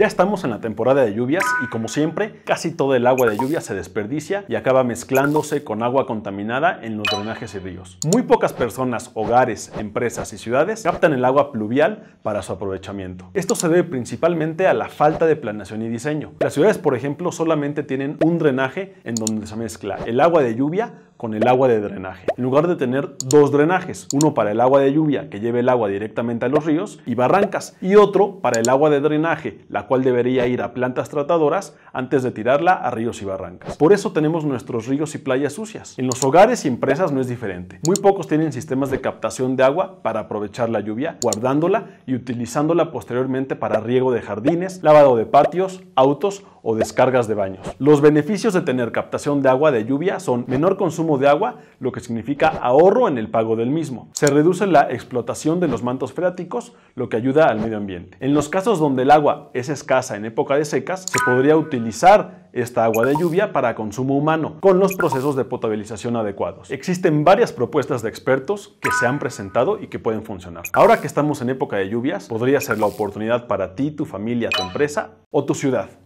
Ya estamos en la temporada de lluvias y como siempre, casi todo el agua de lluvia se desperdicia y acaba mezclándose con agua contaminada en los drenajes y ríos. Muy pocas personas, hogares, empresas y ciudades captan el agua pluvial para su aprovechamiento. Esto se debe principalmente a la falta de planeación y diseño. Las ciudades, por ejemplo, solamente tienen un drenaje en donde se mezcla el agua de lluvia con el agua de drenaje. En lugar de tener dos drenajes, uno para el agua de lluvia que lleve el agua directamente a los ríos y barrancas y otro para el agua de drenaje, la cual debería ir a plantas tratadoras antes de tirarla a ríos y barrancas. Por eso tenemos nuestros ríos y playas sucias. En los hogares y empresas no es diferente. Muy pocos tienen sistemas de captación de agua para aprovechar la lluvia, guardándola y utilizándola posteriormente para riego de jardines, lavado de patios, autos o descargas de baños. Los beneficios de tener captación de agua de lluvia son menor consumo de agua, lo que significa ahorro en el pago del mismo. Se reduce la explotación de los mantos freáticos, lo que ayuda al medio ambiente. En los casos donde el agua es escasa en época de secas, se podría utilizar esta agua de lluvia para consumo humano, con los procesos de potabilización adecuados. Existen varias propuestas de expertos que se han presentado y que pueden funcionar. Ahora que estamos en época de lluvias, podría ser la oportunidad para ti, tu familia, tu empresa o tu ciudad.